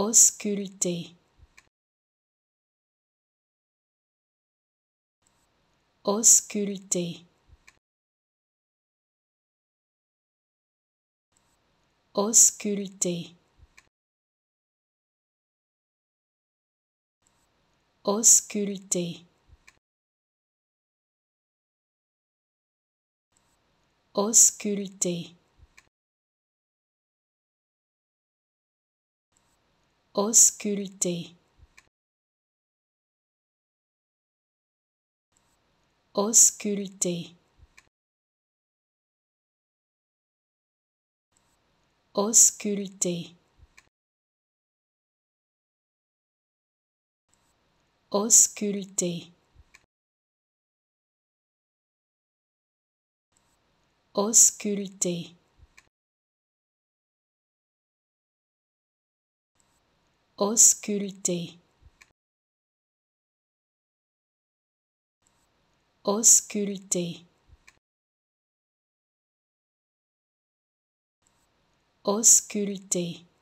ausculter ausculter ausculter ausculter ausculter Ausculter. Ausculter. Ausculter. Ausculter. Ausculter. Ausculter. Ausculter. Ausculter.